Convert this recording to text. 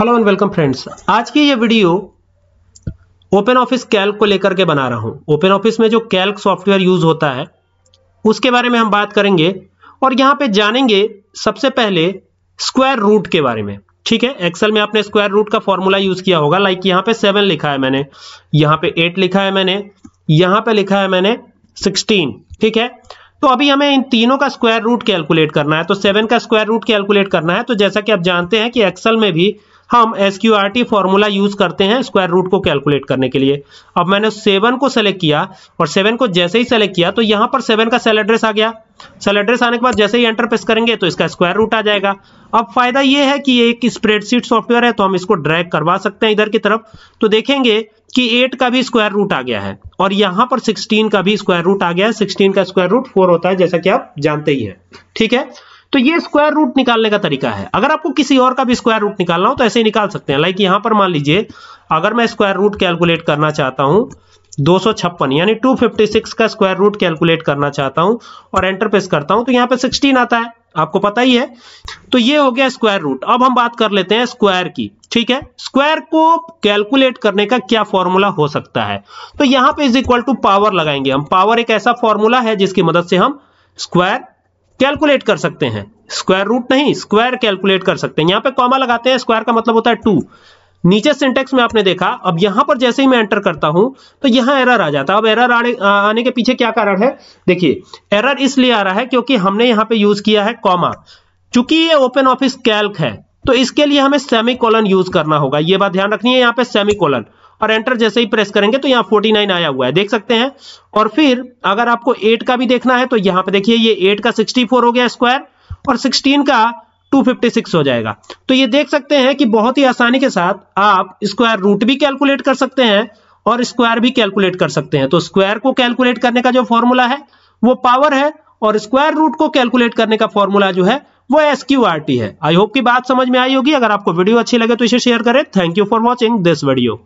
hello and welcome friends आज की ये वीडियो ओपन ऑफिस कैल्क को लेकर के बना रहा हूँ ओपन ऑफिस में जो कैल्क सॉफ्टवेयर यूज होता है उसके बारे में हम बात करेंगे और यहाँ पे जानेंगे सबसे पहले स्क्वायर रूट के बारे में ठीक है एक्सेल में आपने स्क्वायर रूट का फॉर्मूला यूज किया होगा लाइक यहाँ पे सेवन लिखा है मैंने यहाँ पे एट लिखा है मैंने यहाँ पे लिखा है मैंने सिक्सटीन ठीक है तो अभी हमें इन तीनों का स्क्वायर रूट कैलकुलेट करना है तो सेवन का स्क्वायर रूट कैलकुलेट करना है तो जैसा कि आप जानते हैं कि एक्सेल में भी हम S Q R T formula use करते हैं स्क्वायर रूट को कैलकुलेट करने के लिए अब मैंने सेवन को सेलेक्ट किया और सेवन को जैसे ही सेलेक्ट किया तो यहाँ पर सेवन का सेल एड्रेस आ गया सेल एड्रेस आने के बाद जैसे ही एंटर प्रेस करेंगे तो इसका स्क्वायर रूट आ जाएगा अब फायदा यह है कि ये एक स्प्रेडशीट सॉफ्टवेयर है तो हम इसको ड्रैग करवा सकते हैं इधर की तरफ तो देखेंगे कि एट का भी स्क्वायर रूट आ गया है और यहां पर सिक्सटीन का भी स्क्वायर रूट आ गया है सिक्सटीन का स्क्वायर रूट फोर होता है जैसा कि आप जानते ही हैं ठीक है तो ये स्क्वायर रूट निकालने का तरीका है अगर आपको किसी और का भी स्क्वायर रूट निकालना हो तो ऐसे ही निकाल सकते हैं लाइक यहां पर मान लीजिए अगर मैं स्क्वायर रूट कैलकुलेट करना चाहता हूं दो यानी 256 का स्क्वायर रूट कैलकुलेट करना चाहता हूं और एंटर प्रेस करता हूं तो यहां पर सिक्सटीन आता है आपको पता ही है तो ये हो गया स्क्वायर रूट अब हम बात कर लेते हैं स्क्वायर की ठीक है स्क्वायर को कैलकुलेट करने का क्या फॉर्मूला हो सकता है तो यहां पे इज इक्वल टू पावर लगाएंगे हम पावर एक ऐसा फॉर्मूला है जिसकी मदद से हम स्क्वायर कैलकुलेट कर सकते हैं स्क्वायर रूट नहीं स्क्वायर कैलकुलेट कर सकते हैं यहां पे कॉमा लगाते हैं स्क्वायर का मतलब होता है टू नीचे सिंटेक्स में आपने देखा अब यहां पर जैसे ही मैं एंटर करता हूं तो यहां एरर आ जाता है अब एरर आने आने के पीछे क्या कारण है देखिए एरर इसलिए आ रहा है क्योंकि हमने यहां पे यूज किया है कॉमा चूंकि ये ओपन ऑफिस कैल्क है तो इसके लिए हमें सेमी कॉलन यूज करना होगा ये बात ध्यान रखनी है यहां पर सेमी कॉलन और एंटर जैसे ही प्रेस करेंगे तो यहाँ 49 आया हुआ है देख सकते हैं और फिर अगर आपको 8 का भी देखना है तो यहाँ पे देखिए ये 8 का 64 हो गया स्क्वायर और 16 का 256 हो जाएगा तो ये देख सकते हैं कि बहुत ही आसानी के साथ आप स्क्वायर रूट भी कैलकुलेट कर सकते हैं और स्क्वायर भी कैलकुलेट कर सकते हैं तो स्क्वायर को कैलकुलेट करने का जो फॉर्मूला है वो पावर है और स्क्वायर रूट को कैलकुलेट करने का फॉर्मूला जो है वो एस क्यू आर टी है आई होप की बात समझ में आई होगी अगर आपको वीडियो अच्छी लगे तो इसे शेयर करें thank you for watching this video